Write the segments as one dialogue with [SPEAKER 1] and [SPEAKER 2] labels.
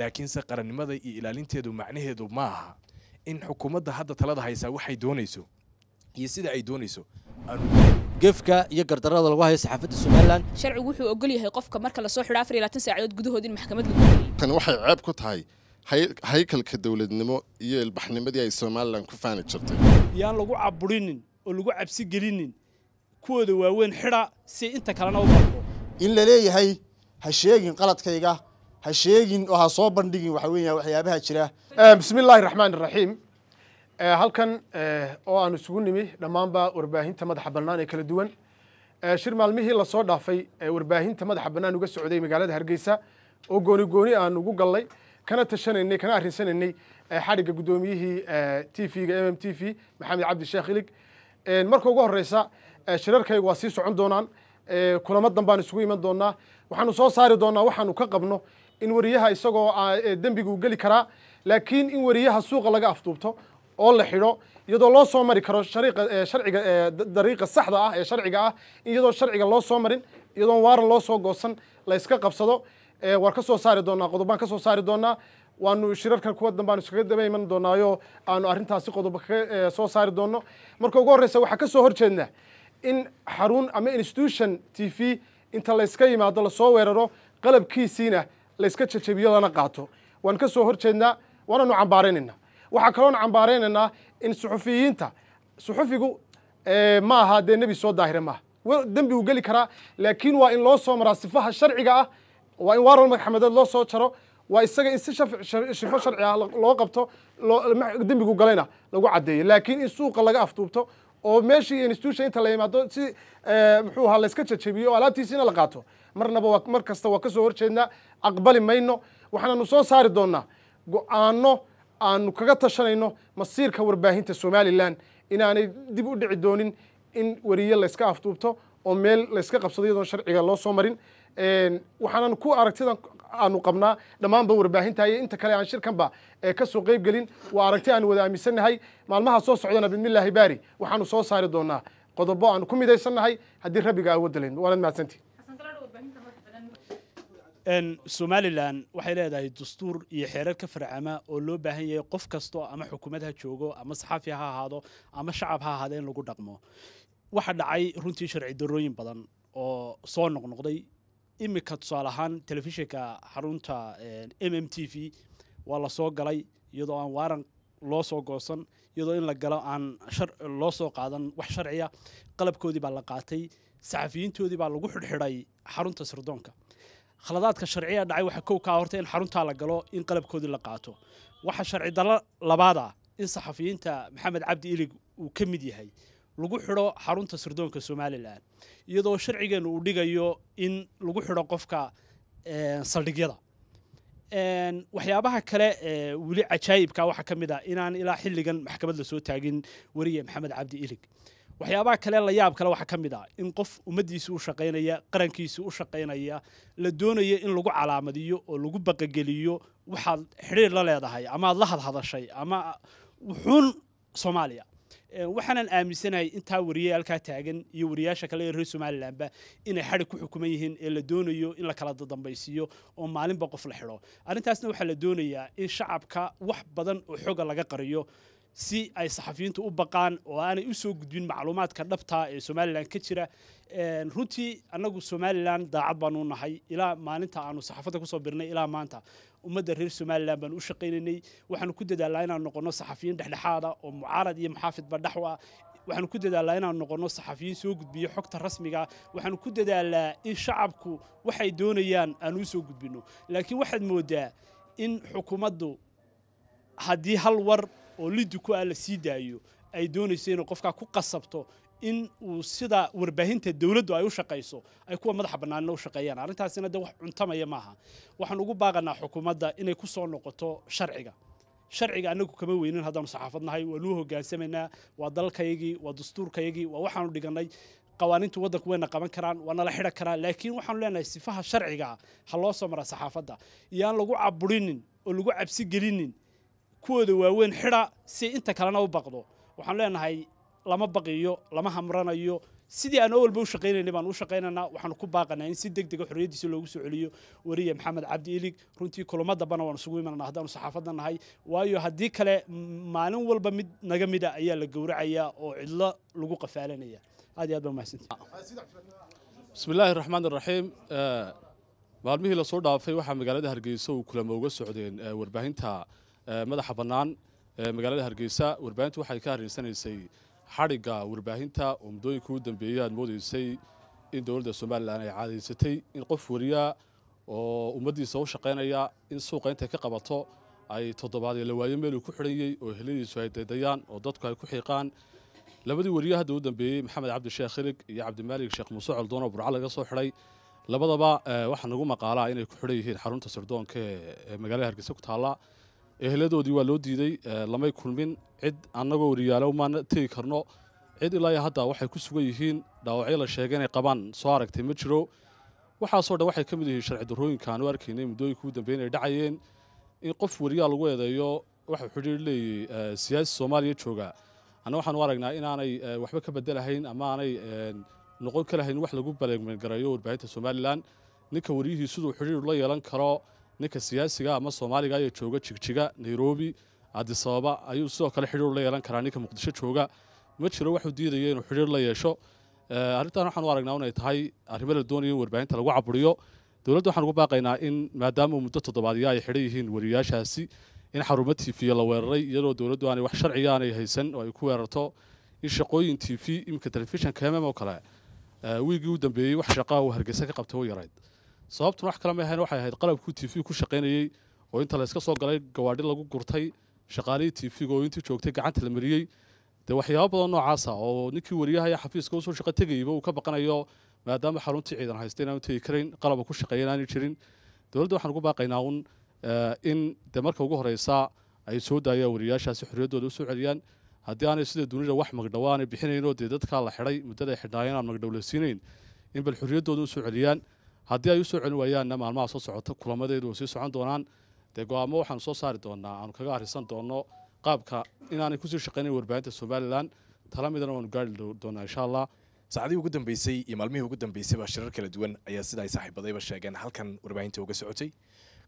[SPEAKER 1] laakiinse qarannimada iyo ilaalinteedu macnaheedu ma aha in xukuumadda hadda talada haysaa waxay doonayso iyo sida ay doonayso gefka iyo gardarada lagu hayo
[SPEAKER 2] saxaafadda somalilan
[SPEAKER 3] sharcigu wuxuu ogol yahay qofka marka lasoo xidho afar iyo labaatan saacadood gudahood in maxkamad lagu geeyay
[SPEAKER 2] tani waxay ceeb ku tahay haykalka dowladnimo iyo ilbaxnimadii ay somalilan ku faani jirtay
[SPEAKER 4] yaan lagu caburinin oo lagu cabsi gelinin kuwooda waaweyn xidha si
[SPEAKER 5] inta kalena u barbo in la leeyahay ha sheegin qaladkayga ha sheegin oo ha soo bandhigin waxa weeyaa waxyaabaha jira eh, bismi illaahi raxmaan iraxiim eh, halkan
[SPEAKER 6] eh, oo aan isugu nimi dhammaanba warbaahinta madaxa bannaan ee kala duwan shir maalmihii lasoo dhaafay warbaahinta madaxa bannaan uga socday magaalada hargeysa oo gooni gooni aan ugu gallay kana tashanaynay kana arrinsanaynay xadhigga guddoomiyihii t v-ga m m t v maxamed cabdi ilig marka ugu horreysa shirarkayga waa sii socon doonaan kulamo danbaan isugu iman doonaa waxaanu soo saari doonaa waxaanu ka qabno in wariyaha isagoo dembiga ah, dembigu geli karaa laakiin in wariyaha suuqa laga afduubto oo la xidho iyadoo loo soo mari karo shariqa sharciga dariiqa saxda ah ee sharciga ah iyadoo sharciga loo soo marin iyadoon waaran loo soo goosan layska qabsado waan ka soo saari doonaa qodobaan ka soo saari doonaa waanu shirarkan kuwa dambeanu iskaga daba iman doonaayo aanu arrintaasi qodoba ka soo saari doono marka ugu horreysa waxaa ka soo horjeednaa in xarun ama institution t v inta layska yimaado lasoo weeraro qalabkiisiina layska jajabiyadana qaato waan ka soo hor jeednaa waananu cambaaraynaynaa waxaa kaloon cambaaraynaynaa in suxufiyiinta suxufigu ma aha dee nebi soo daahira maaha dembi uu geli karaa laakiin waa in loo soo maraa sifaha sharciga ah waa in waaral maxamedeed loo soo jaro waa isaga in si shifo sharci ah loo qabto dembigu galayna lagu caddeeyo laakiin in suuqa laga afduubto oo meeshii institution inta la yimaado si muxuu ahaa layska jajabiyo oo alaabtiisiina la qaato marnaba mar kasta waa ka soo horjeednaa aqbali mayno waxaanaanu soo saari doonaa go go'aano aanu kaga tashanayno masiirka warbaahinta somalilan inaanay dib u dhici doonin in weriye layska afduubto oo meel layska qabsado iyadoon sharciga loo soo marin waxaananu ku aragtida aanu qabnaa dhammaanba warbaahinta iyo inta kale aan shirkanba kasoo qayb gelin waa aragti aanu wada aaminsannahay maalmaha soo socdana bidnillaahi baari waxaanu soo saari doonaa qodobo aanu ku midaysannahay haddii rabbiga awoodda layn waanad mahadsantii somalilan waxay leedahay
[SPEAKER 4] dastuur iyo xeerar ka farcama oo loo baahan yahay qof kasto ama xukuumad ha joogo ama saxaafi ha ahaado ama shacab ha ahaado in lagu dhaqmo waxaa dhacay runtii sharci darooyin badan oo soo noqnoqday iminka tusaale ahaan telefishinka xarunta eh, m m t v waa lasoo galay iyadoo aan waaran loo soo goosan iyadoo in la galo aan loo soo qaadan wax sharciya qalabkoodii baa la qaatay saxafiyiintoodii baa lagu xidhxidhay xarunta sirdoonka khaladaadka sharciga dhacay waxaa kow kaa horta in xaruntaa la galo in qalabkoodii la qaato waxaa sharci dalo labaad ah in saxafiyiinta maxamed cabdi ilig uu ka mid yahay lagu xidho xarunta sirdoonka somalilan iyadoo sharcigeennu uu dhigayo in lagu xidho qofka saldhigyada waxyaabaha kale ee weli cajaayibka waxaa ka mid ah inaan ilaa xilligan maxkamad lasoo taagin weriye maxamed cabdi ilig waxyaabaha kale la yaab kale waxaa ka mid ah in qof ummaddiisa u shaqaynaya qarankiisa u shaqaynaya la doonaya in lagu calaamadiyo oo lagu baqageliyo waxaad xidhiir la leedahay amaad la hadhadashay ama wuxuun soomaaliya waxaanan aaminsanahay intaa wariyey halkaa taagan iyo wariyaasha kale ee reer somalilanba inay xadhig ku xukuman yihiin ee la doonayo in la kala dadambaysiiyo oo maalinba qof la xidho arrintaasna waxaa la doonayaa in shacabka wax badan oo xoga laga qariyo si ay saxafiyiintu u baqaan oo aanay u gudbin macluumaadka dhabtaa ee somalilan ka jira runtii annagu somalilan daacad baanu nahay ilaa maalinta aanu saxaafadda kusoo birnay ilaa maanta ummadda reer somalilan baanu u shaqaynaynay waxaanu ku dadaalaa inaan noqonno saxafiyiin dhexdhexaada oo mucaarad iyo muxaafidba dhex ah waxaanu ku dadaalaa inaan noqonno saxafiyiin soo gudbiyo xogta rasmiga waxaanu ku dadaalaa in shacabku waxay doonayaan aanu u soo laakiin waxaad moodaa in xukuumaddu haddii hal war oo liduku ah la sii daayo ay doonayso inuu qofkaa ku qasabto in uu sida warbaahinta dawladdu ay u shaqayso ay kuwa madaxa bannaanina u shaqeeyaan arrintaasina dee wax cuntamaya maaha waxaan ugu baaqanaa xukuumadda inay ku soo noqoto sharciga sharciga annagu kama weynin haddaanu saxaafadnahay waa luu hogaansamaynaa waa dalkayagii waa dastuurkayagii waa waxaanu dhiganay qawaanintu waddanku wayna qaban karaan waa nala xidhan karaan laakiin waxaanu leenahay sifaha sharcigaa ha loo soo maraa saxaafadda iyo aan lagu caburinin oo lagu cabsigelinin kuwooda waaweyn xidha si inta kalena u baqdo waxaan leenahay lama baqiyo lama hamranayo sidii aan oo walba u shaqaynaynay baan u shaqaynaynaa waxaanu ku baaqanaa in si deg dega ah xorriyaddiisa loogu soo celiyo weriye maxamed cabdi ilig runtii kulamo dambana waan isugu imananaa haddaanu saxaafadda nahay waayo haddii kale maalin walba mid naga mida ah ayaa la gowracaya oo cidlo lagu qafaalanaya aad iyo aad baa mahadsantii
[SPEAKER 7] bismi raxmaan raxiim maalmihii lasoo dhaafay waxaa magaalada hargeysa uu kulamo uga socdeen warbaahinta madaxa bannaan magaalada hargeysa warbaahintu waxay ka harraysanaysay xadhigga warbaahinta oo muddooyinka u dambeeyey aad moodaysay in dowladda somalilan ay caadaysatay in qof wariya oo ummaddiisa u shaqaynaya in suuqa intay ka qabato ay toddobaadee la waayo meeluu ku xidhanyey oo heladiisu ay daydayaan oo dadku ay ku xiiqaan labadii wariya hadda u dambeeyey maxamed cabdisheekh hilig iyo cabdimaalik sheekh muuse coldoon oo burca laga soo xidhay labadaba waxaa nagu maqaalaa inay ku xidhan yihiin xarunta sirdoonka ee magaalada hargeysa ku taalla eheladoodii waa loo diiday eh, lamay kulmin cid annagoo weriyaalo maan tegi karno cid ilaa hadda waxay ku sugan yihiin dhaawacyo la sheegay inay qabaan soo aragtay ma jiro waxaasoo dhan waxay ka mid yihiin sharci darrooyinka aanu arkaynay muddooyinka ugu dambeyn ay dhacayeen in qof weriyaa lagu eedeeyo waxa xidhiir leeyahy eh, siyaasi soomaaliya jooga anna waxaanu aragnaa inaanay eh, waxba ka bedelahayn ama aanay noqon kalahayn wax lagu baleegmeyn warbaahinta somalilan ninka siduu xidhiiru la yeelan karo ninka siyaasiga ama soomaaliga ayaa jooga jigjiga nairobi adisababa ayuu sidoo kale xidhiir la yeelan karaa ninka muqdisho jooga ma jiro waxuu diidaya inuu xidhiir la yeesho eh, arrintan waxaan u aragnaa inay tahay arrimo la doonayo in warbaahinta lagu caburiyo dowladda waxaan ugu baaqaynaa in maadaama muddo toddobaadyo ay xidhan yihiin wariyaashaasi in xarumo tiifiya la weeraray iyadoo dowladdu aanay wax sharciga aanay haysan oo ay ku weerarto in shaqooyin tiifi iminka telefishinka mm oo kale eh, wiigii u dambeeyey wax shaqaa uu hargeysa ka qabta oo yarayd sababtun wax kale may ahayn waxay ahayd qalabkuu t v ku shaqaynayey oo inta layska soo galay gawaadhi lagu gurtay shaqaalihii t v-ga oo intii joogtay gacanta la mariyey dee waxyaabo badan noocaasa ah oo ninkii wariyaha xafiiska usoo shaqo tegayeyba uu ka baqanayo maadaama xaruntii ciidan haysta inaanu tegi karayn qalaba ku shaqeeya inaanay jirin dowladda waxaan ugu baaqaynaa uun eh, in dee marka ugu horeysa ay soo daayaan wariyayaashaasi xorriyaddooda usoo celiyaan haddii aanay sida dunida wax magdhowo aanay bixinayn dee dadkaa la xidhay muddada ay xidhnaayeen aan magdhow in bal xorriyaddooda usoo celiyaan haddii ay u soo celin waayaanna maalmaha soo socota kulamadeedu way sii socon doonaan dee go-aamo waxaanu soo saari doonaa aanu kaga arrisan doono qaabka inaanay kusii shaqaynayn warbaahinta somalilan tala waanu gaari doonaa insha allah saacadii ugu dambeysay iyo maalmihii ugu dambeysayba shirar
[SPEAKER 1] kala duwan ayaa sida ay saaxiibadayba sheegeen halkan warbaahinta uga socotay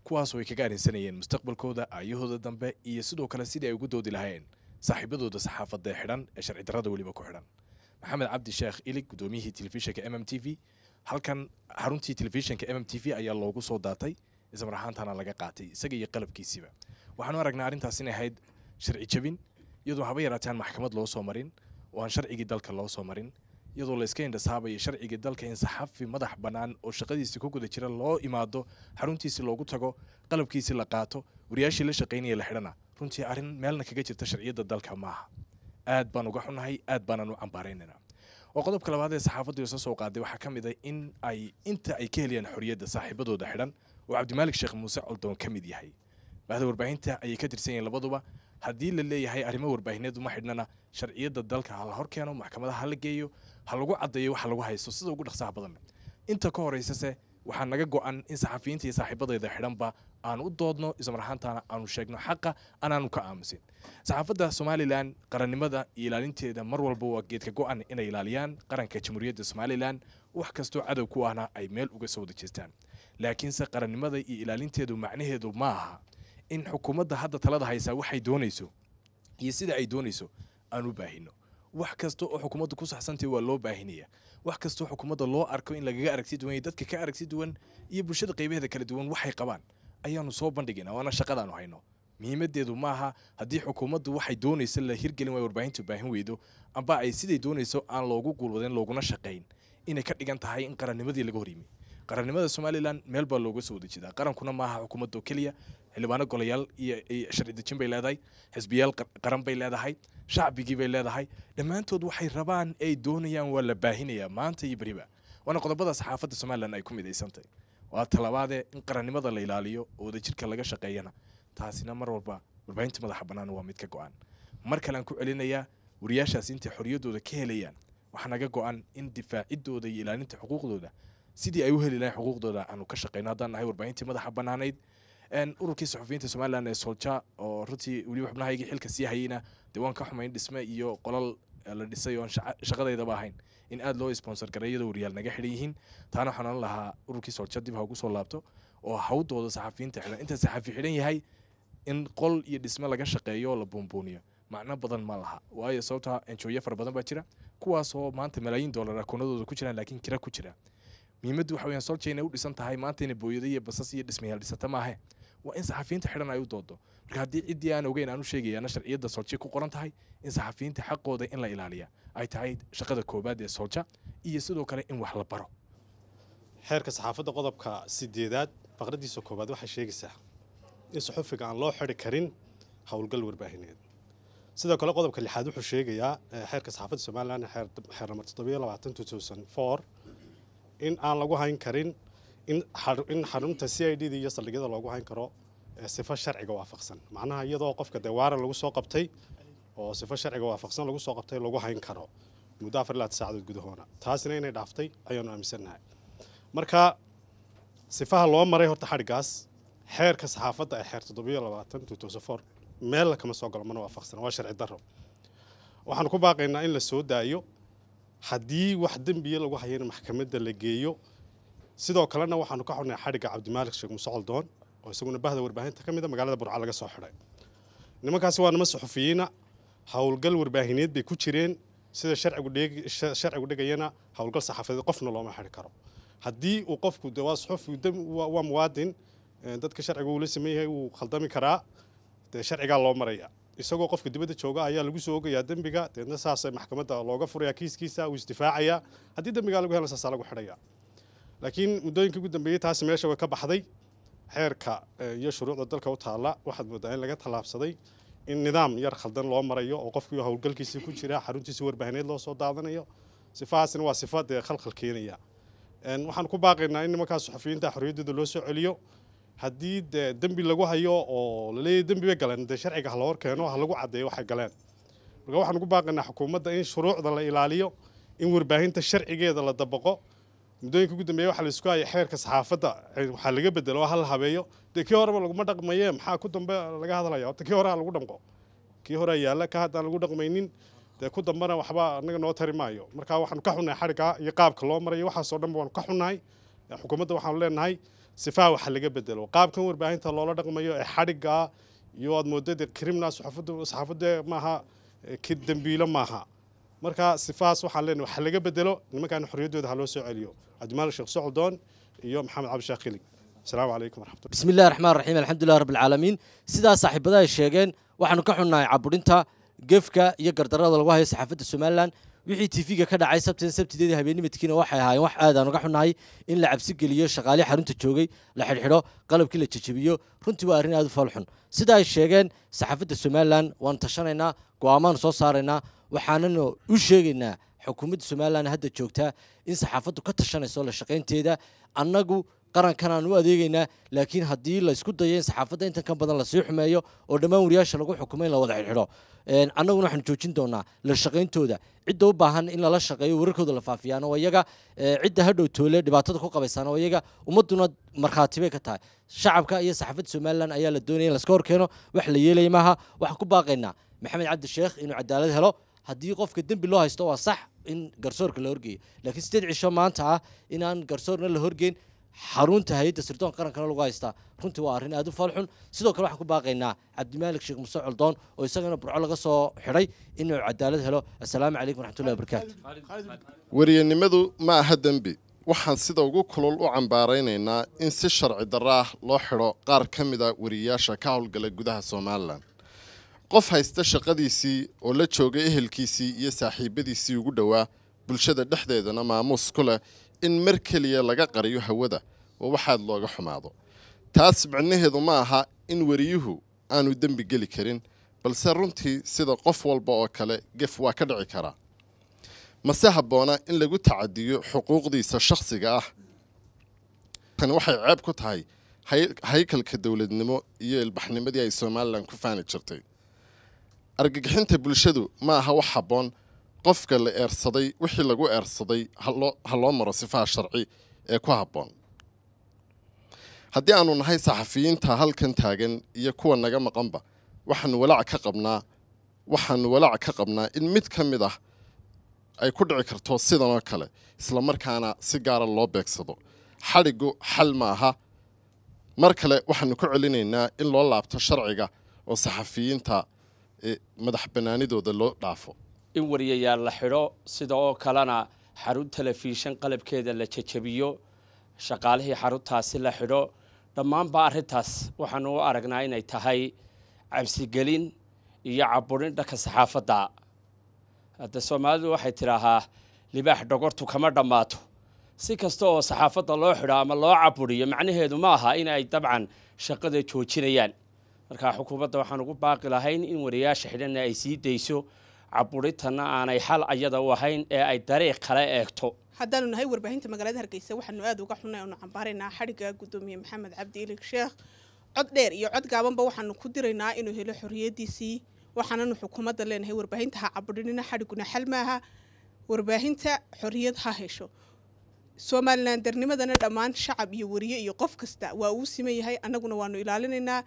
[SPEAKER 1] kuwaasoo ay kaga arrinsanayeen mustaqbalkooda aayahooda dambe iyo sidoo kale sidii ay ugu doodi lahaayeen saaxiibadooda saxaafadee xidhan ee sharci darada weliba ku xidhan maxamed cabdi sheekh ilig guddoomiyihii telefishinka m m t v halkan xaruntii telefishinka m t v ayaa loogu soo daatay ismar ahaantana laga qaatay isaga iyo qalabkiisiba waxaanu aragnaa arrintaas inay ahayd sharci jabin iyadoo haba aan maxkamad loo soo marin oo aan sharcigii dalka loo soo marin iyadoo layska iska indhasaabaya sharcigii dalka in saxafi madax bannaan oo shaqadiisii ku guda jira loo imaado xaruntiisii loogu tago qalabkiisii la qaato wariyaashii la shaqaynaya la xidhana runtii arrin meelna kaga jirta sharciyadda dalka maaha aad baan uga xunnahay aad baanaan u cambaaraynana oo qodobka labaad ee saxaafaddu isla soo qaaday waxaa ka mid ah in ay inta ay ka helayaan xorriyadda saaxiibadooda xidhan oo cabdimaalik sheekh muuse coldoon ka mid yahay bahda warbaahinta ayay ka tirsan yihiin labaduba haddii la leeyahay arrimo warbaahineed uma xidhnana sharciyadda dalka ha la hor keeno maxkamadaha ha la geeyo ha lagu caddeeyo waxa lagu haysto sida ugu dhaqsaha badan inta ka horaysase waxaa naga go-an in saxafiyiinta iyo saaxiibadayda xidhanba aan u doodno ismar ahaantaana aanu sheegno xaqa anaanu ka aamusin saxaafadda somalilan qarannimada iyo ilaalinteeda mar walba waa geedka go-an inay ilaaliyaan qaranka jamhuuriyadda somalilan wax kastoo cadow ku ahna ay meel uga soo wada jirtaan laakiinse qarannimada iyo ilaalinteedu macnaheedu ma aha in xukuumadda hadda talada haysa waxay doonayso iyo sida ay doonayso aan u baahino wax kasta oo xukuumadda ku saxsantahi waa loo baahinaya wax kastoo xukuumadda loo arko in lagaga aragti duwan iyo dadka ka aragti duwan iyo bulshada qeybaheeda kala duwan waxay qabaan ayaanu soo bandhigaynaa waana shaqadaanu hayno muhiimadeedu maaha haddii xukuumaddu waxay doonaysa la hirgelin way warbaahintu baahin weydo amba ay siday doonayso aan loogu guulwadayn looguna shaqayn inay ka dhigan tahay in qarannimadii laga horyimi qarannimada somalilan meel baa looga soo dejidaa qarankuna maaha xukuumadda oo keliya xildhibaano golayaal iyo sharci bay leedahay xisbiyaal qaran bay leedahay shacbigii bay leedahay dhammaantood waxay rabaan ay doonayaan waa la baahinayaa maanta iyo beriba waana qodobada saxaafadda somalilan ay ku midaysantahy waa talabaade in qarannimada la ilaaliyo oo wadajirka laga shaqeeyana taasina mar walba warbaahinta madaxa bannaan waa mid ka go-an mar kale aan ku celinayaa wariyaashaas intay xorriyadooda ka helayaan waxaa naga go-an in difaaciddooda iyo ilaalinta xuquuqdooda sidii ay u heli lahayn xuquuqdooda aanu ka shaqeyno haddaan nahay warbaahintii madaxa bannaanayd ururkii saxufiyiinta somalilan ee solja oo runtii weliba xubnahayagii xilka sii hayeyna dee waan ka xumayn dhisme iyo qolal la dhisay oon shaqadeydaba ahayn in aada loo sponsor garay iyadoo wariyaal naga xidhan yihiin taana xanaan lahaa ururkii soolja dib ha ugu soo laabto oo hawdooda saxafiyiinta xidhan inta saxafi xidhan yahay in qol iyo dhisme laga shaqeeyo oo la buunbuuniyo macno badan ma laha waayo sababta enjoye fara badan baa jira kuwaasoo maanta malaayiin dollar akoonadooda ah ku jiraan laakiin kira ku jira muhiimaddu waxa weyan soolja u dhisan tahay maanta inay booyada iyo basas iyo dhismayaal dhisata maahe waa in saxafiyiinta xidhan ay u doodo marka haddii ciddii aan ogeyn aan u sheegayana sharciyadda solja ku qoran tahay in saxafiyiinta xaqooda in la ilaaliya ay tahay shaqada koowaad ee solja iyo sidoo kale in wax la baro
[SPEAKER 8] xeerka saxaafadda qodobka sideedaad faqradiisa koowaad waxay sheegaysaa in suxufiga aan loo xidhi karin howlgal warbaahineed sidoo kale qodobka lixaad wuxuu sheegayaa xeerka eh, saxaafadda somalilan xeer nambar in aan lagu hayn karin in xarunta c i d d iyo saldhigyada loogu hayn karo sifo sharciga waafaqsan macnaha iyadoo qofka dee waaran lagu soo qabtay oo sifo sharciga waafaqsan lagu soo qabtay lagu hayn karo muddo afar ilaa saacadood gudahoona taasina inay dhaaftay ayaanu aaminsannahay marka sifaha loo maray horta xadhigaas xeerka saxaafadda ee xeer toddobiyo labaatan tutosafor meel kama soo galo mana waafaqsana waa sharci darro waxaanu ku baaqaynaa in la soo daayo haddii wax dembiya lagu hayana maxkamadda la geeyo sidoo kalena waxaanu ka xidhnay xadhigga cabdimaalik sheekh muuse oo isaguna bahda warbaahinta ka mid a magaalada burca laga soo xidhay nimankaasi waa nima suxufiyiina howlgal warbaahineed bay ku jireen sida sharcigu dhigayana howlgal saxaafadeed qofna looma xidhi karo haddii uu qofku waa suxufi waa muwaadin dadka sharciga uu la yahay wuu khaldami karaa dee sharcigaa loo maraya isagoo qofka dibadda jooga ayaa lagu soo ogayaa dembiga deedna saasa maxkamadda looga furaya kiiskiisa uu isdifaacayaa haddii dembigaa lagu helna saasaa lagu xidhayaa laakiin muddooyinka ugu dambeeyey taasi meesha way ka baxday xeerka eh, iyo shuruucda dalka u taalla waxaad mooddaa in laga tallaabsaday in nidaam yar khaldan loo marayo oo qofkii howlgalkiisii ku jira xaruntiisii warbaahineed loo soo daadanayo sifahaasina waa sifa dee khalkhal keenaya waxaan ku baaqaynaa in nimankaas suxufiyiinta xorriyaddooda loo soo celiyo haddii dee dembi lagu hayo oo laleeyahy dembi bay galeen dee sharciga ha keeno ha lagu caddeeyo waxay galeen marka waxaan ku baaqaynaa xukuumadda in shuruucda la ilaaliyo in warbaahinta sharcigeeda la dabaqo muddooyinka ugu dambeeya waxaa laisku haya xeerka saxaafadda waxaa laga bedelo hal habeeyo dee kii horeba laguma dhaqmaye maxaa ku dambe laga hadlaya horta kii horea lagu dhamqo kii horea yaalla ka haddaan lagu dhaqmaynin dee ku dambena waxba annaga noo tari maayo marka waxaanu ka xunnahay xadhigga iyo qaabka loo marayo waxaasoo dhanba waanu ka xunnahay xukuumadda waxaanu leenahay sifaha waxa laga bedelo qaabkan warbaahinta loola dhaqmayo ee xadhiggaa iyo aad moodda dee criminal saxaafaddu maaha dembiilo maaha marka sifahaas waxaan leenahay wax laga bedelo nimankan xorriyaddooda ha loo soo celiyo cabdimaalik sheekh socdoon iyo maxamed cabdi sheekh khilig asalaamu calaykum waraxmatullah
[SPEAKER 9] bismillahi raxmaan raxiim alxamdulilah rabbilcaalamiin sidaa ay sheegeen waxaanu ka xunnahay caburinta gefka iyo gardarrada lagu hayo saxaafadda somalilan wixii t v ga ka dhacay sabtida sabtideedii habeenimadkiina waxay ahaayeen wax aadaan uga xunahay in la cabsi geliyo shaqaalihi xarunta joogay la xidhxidho qalabkii la jejebiyo runtii waa arrin aad u foolxun sida ay sheegeen saxaafadda somalilan waanu tashanaynaa go'aamaanu soo saaraynaa waxaananu u sheegaynaa xukuumadda somalilan hadda joogtaa in saxaafaddu ka tashanayso la shaqaynteeda annagu qarankan aanu u adeegaynaa laakiin haddii la isku dayo in saxaafadda intan badan lasii xumeeyo oo dhammaan wariyaasha lagu xukumo in la wada xidxidho annaguna waxaanu joojin doonaa la shaqayntooda cidda u baahan in lala shaqeeyo wararkooda la faafiyaan oo iyaga cidda hadhow toole dhibaatada ku qabaysaan oo iyaga ummadduna markhaati bay ka tahay shacabka iyo saxaafadda somalilan ayaa la doonaya in laska hor keeno wax la yeelaya maaha waxaan ku baaqaynaa maxamed cabdi inuu cadaalad helo haddii qofka dembi loo haysto waa sax in garsoorka la horgeeyo laakiin sideed cisho maanta ah inaan garsoorna la horgeyn xarunta hay-adda sirdoon qarankana lagu haystaa runtii waa arrin aada u foolxun sidoo kale waxaan ku baaqaynaa cabdimaalik sheekh muse coldoon oo isagana burco laga soo xidhay inuu cadaalad helo assalaamu calaykum waraxmatullahi
[SPEAKER 3] wabarakaatu
[SPEAKER 9] wariyanimadu ma aha dembi waxaan sida ugu
[SPEAKER 2] kulul u cambaaraynaynaa in si sharci darra ah loo xidho qaar ka mid a wariyayaasha ka howlgala gudaha somalilan qof haysta shaqadiisii oo la jooga ehelkiisii iyo saaxiibadiisii ugu dhowaa bulshada dhexdeedana maamuus ku leh in mar keliya laga qariyo hawada oo waxaad looga xumaado taas micnaheedu ma aha in weriyuhu aanu dembi geli karin balse runtii sida qof walba oo kale gef waa ka dhici karaa mase habboona in lagu tacadiyo xuquuqdiisa shakhsiga ah tan waxay ceeb ku tahay haykalka dowladnimo iyo ilbaxnimadii ay somalilan ku faani jirtay argagixinta bulshadu ma aha wax habboon qofka la eersaday wixii lagu eersaday ha loo maro sifaha sharci ee ku habboon haddii aanu nahay saxafiyiinta halkan taagan iyo kuwa naga maqanba waxaanu walaac ka qabnaa waxaanu walaac ka qabnaa in mid ka mid ah ay ku dhici karto sidanoo kale islamarkaana si gaara loo beegsado xadhigu xal maaha mar kale waxaanu ku celinaynaa in loo laabto sharciga oo saxafiyiinta madax bannaanidooda loo dhaafo
[SPEAKER 4] in wariyayaal la xidho sida oo kalena xarun telefishan qalabkeeda la jajabiyo shaqaalihii xaruntaasi la xidho dhammaanba arrintaas waxaan u aragnaa inay tahay cabsigelin iyo caburin dhanka saxaafadda hadde soomaalidu waxay tidhaahaa libaax dhogortu kama dhammaato si kasta oo saxaafadda loo xidho ama loo caburiyo macnaheedu ma aha inay dabcan shaqada joojinayaan markaa xukuumadda waxaan ugu baaqi lahayn in wariyaasha xidhanna ay sii dayso caburitana aanay xal ayada u ahayn ee ay dariiq kale eegto
[SPEAKER 3] haddaanu nahay warbaahinta magaalada hargeysa waxaanu aada uga xunay oonu cambaaraynaa xadhigga guddoomiye maxamed cabdi ilig sheekh cod dheer iyo cod gaabanba waxaanu ku diraynaa inuu helo xorriyadiisii waxaananu xukuumadda leenahay warbaahinta ha caburinina xadhigguna xal maaha warbaahinta xorriyad ha hesho soomaalilan darnimadana dhammaan shacab iyo wariye iyo qof kasta waa uu siman yahay annaguna waanu ilaalinaynaa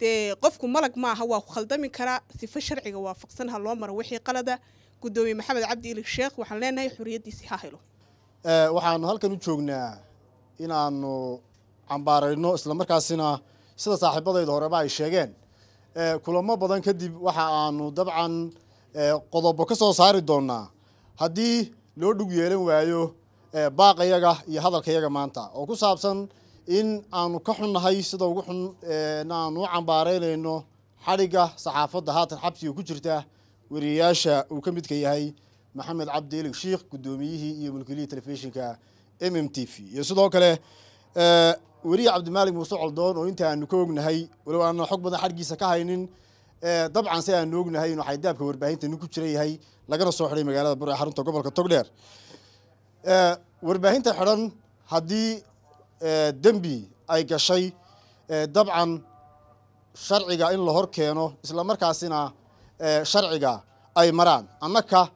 [SPEAKER 3] dee qofku malag maaha waa ku khaldami karaa sifo sharciga waafaqsan ha loo maro wixii qalada guddoomiye maxamed cabdi ilig sheekh waxaan leenahay xorriyaddiisi ha helo
[SPEAKER 5] eh, waxaanu halkan u joognaa inaanu cambaarayno islamarkaasina sida saaxiibadayda horeba ay sheegeen eh, kulamo badan kadib waxa aanu dabcan eh, qodobo ka soo saari doonaa haddii loo dhug yeelan waayo baaqa yaga iyo hadalka yaga maanta oo ku saabsan in aanu ka xunnahay sida ugu xun eh, aanu u cambaaraynayno xadhigga saxaafadda haatan xabsiga ku jirta wariyayaasha uu ka midka yahay maxamed cabdi elig sheikh guddoomiyihii iyo mulkiilihii telefishinka m m t v iyo sidoo kale eh, weriya cabdimaalik muuse coldoon oo inta aanu ka ognahay walow aanan xog badan xadgiisa ka haynin eh, dabcan si aanu ognahay inuu xaydaabka warbaahinta ku jira yahay lagana soo xidhay magaalada bur ee xarunta gobolka togdheer warbaahinta xidhan haddii dembi ay gashay dabcan sharciga in la hor keeno isla markaasina sharciga ay maraan annaka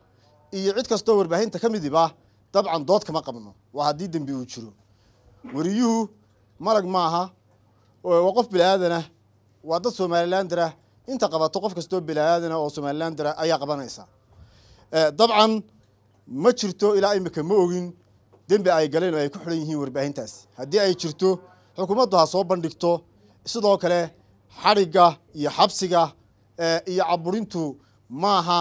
[SPEAKER 5] iyo cid kastoo warbaahinta ka midiba dabcan dood kama qabno waa haddii dembi uu jiro wariyuhu malag maaha waa qof bilaaadana waa dad somalilandera inta qabato qof kastoo bilaaadana oo somalilandera ayaa qabanaysa dabcan ma jirto ilaa imika ma ogin dembi ay galeen oo ay ku xidhan yihiin warbaahintaas haddii ay jirto xukuumaddu ha soo bandhigto sidoo kale xadhigga iyo xabsiga eh, iyo caburintu maaha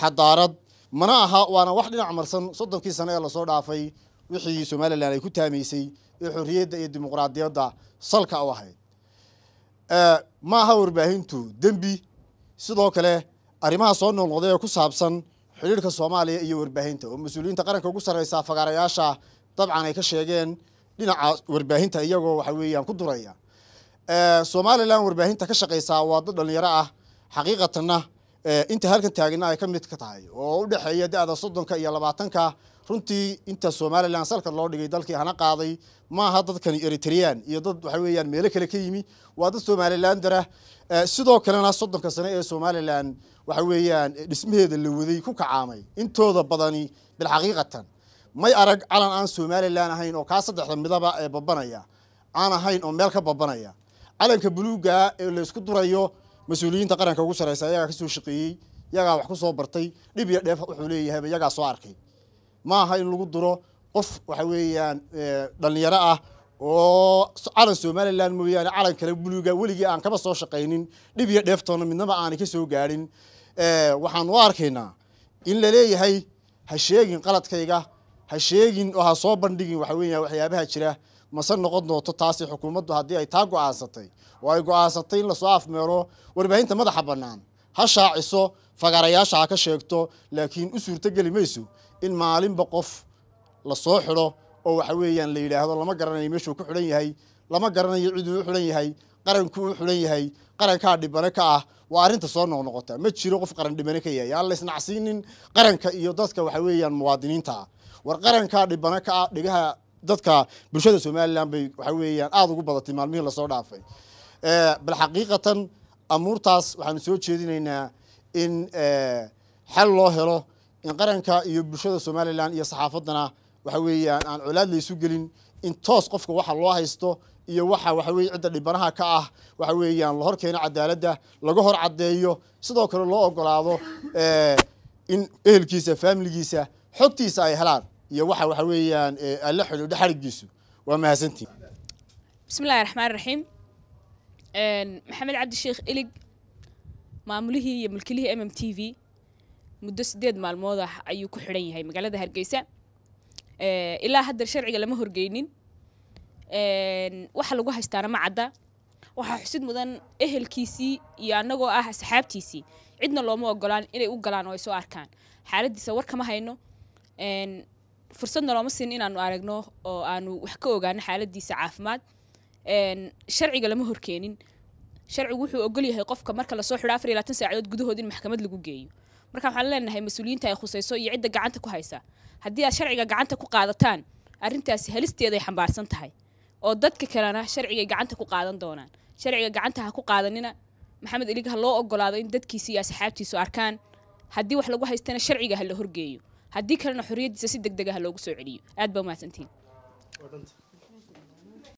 [SPEAKER 5] xadaarad mana aha waana wax dhinac marsan soddonkii sano ee lasoo dhaafay wixii somalilan ay ku taamaysay ee xorriyadda iyo dimuqraadiyadda salka u ahayd eh, ma aha warbaahintu dembi sidoo kale arrimaha soo noolnoqday ee ku saabsan xidhiirka soomaaliya iyo warbaahinta oo mas-uuliyiinta qaranka ugu sarreysa fagaarayaasha dabcan ay ka sheegeen dhinaca warbaahinta iyagoo waxa weeyaan ku duraya somalilan warbaahinta ka shaqeysaa waa dad dhalinyaro ah xaqiiqatanna inta halkan taagna ay ka midka tahay oo u dhexeeya da-da soddonka iyo labaatanka runtii inta somalilan salka loo dhigay dalkii hana qaaday maaha dadkan eritrean iyo dad waxa weeyaan meelo kale ka yimi waa dad somalilandara ah. eh, sidoo kalena soddonka sane ee somalilan waxa weeyaan eh, dhismaheeda la waday ku kacaamay intooda badani bilxaqiiqatan may arag calan aan somalilan ahayn oo kaa saddexda midaba ee babanaya aan ahayn oo meel ka babanaya calanka buluuga ee laysku durayo mas-uuliyiinta qaranka ugu sareysa yagaa kasoo shaqeeyey yagaa wax ku soo bartay dhib iyo dheef wuxuu leeyahayba yagaa soo arkay ma aha in lagu duro qof waxa weeyaan dhalinyaro ah oo calan somalilan mooyaane calan kale buluuga weligii aan kaba soo shaqaynin dhib iyo dheeftoona midnaba aanay ka soo gaadhin waxaan u arkaynaa in laleeyahay ha sheegin qaladkayga ha sheegin oo ha soo bandhigin waxa waxyaabaha jira mase noqon doonto taasi xukuumaddu haddii ay taa go-aansatay oo ay go-aansatay in lasoo afmeero warbaahinta madaxa bannaan ha shaaciso fagaarayaasha ha ka sheegto laakiin u suurtogeli mayso in maalinba qof la soo xidho oo waxa weeyaan la yidhaahdo lama garanayo meeshuu ku xidhan yahay lama garanayo ciduu u xidhan yahay qarankuu u xidhan yahay qarankaa dhibane ka ah waa arrinta soo noqnoqota ma jiro qof qaran dhibane ka yahay aan la qaranka iyo dadka waxa weeyaan muwaadiniintaa war qarankaa dhibane ka ah dhigaha dadka bulshada somalilan bay waxa weeyaan aada ugu badatay maalmihii lasoo dhaafay eh, bal xaqiiqatan amuurtaas waxaan soo jeedinaynaa in eh, xal loo helo in qaranka iyo bulshada somalilan iyo saxaafadana waxa weeyaan aan colaad laysu gelin in toos qofka waxa loo haysto iyo waxa waxa weye cidda dhibanaha ka ah waxa weeyaan la horkeeno cadaaladda laga hor caddeeyo sidoo kale loo ogolaado eh, in ehelkiisa faamiligiisa xogtiisa ay helaan iyo waxa waxa weeyaan eh, alla xidhiidho xarigiisu waa mahadsantiin
[SPEAKER 3] bismi illahi raxmaan raxiim maxamed cabdi sheekh ilig maamulihii iyo mulkilihii m m t v muddo sideed maalmood ah ayuu ku xidhan yahay magaalada hargeysa eh, ilaa hadda sharciga lama horgeynin waxa lagu haystaana ma cadda waxaa xusid mudan ehelkiisii iyo annagoo ah asxaabtiisii cidna looma ogolaan inay u galaan oo ay soo arkaan xaaladiisa war kama hayno fursadna looma siin inaanu aragno oo aanu wax ka ogaano xaaladiisa caafimaad sharciga lama horkeenin sharcigu wuxuu ogolyahay qofka marka lasoo xidho afar iyo labaatan saacadood gudahood in maxkamad lagu geeyo marka waxaan leenahay mas-uuliyiinta ay khusayso iyo cidda gacanta ku haysa haddii aad sharciga gacanta ku qaadataan arrintaasi halisteeday xambaarsan tahay oo dadka kalena sharcigay gacanta ku qaadan doonaan sharciga gacanta ha ku qaadanina maxamed eliga ha loo ogolaado in dadkiisa iyo asxaabtiisu arkaan haddii wax lagu haystana sharciga ha la horgeeyo haddii kalena xorriyaddiisa si deg dega ah ha loogu soo celiyo aad baa
[SPEAKER 8] umahadsantiin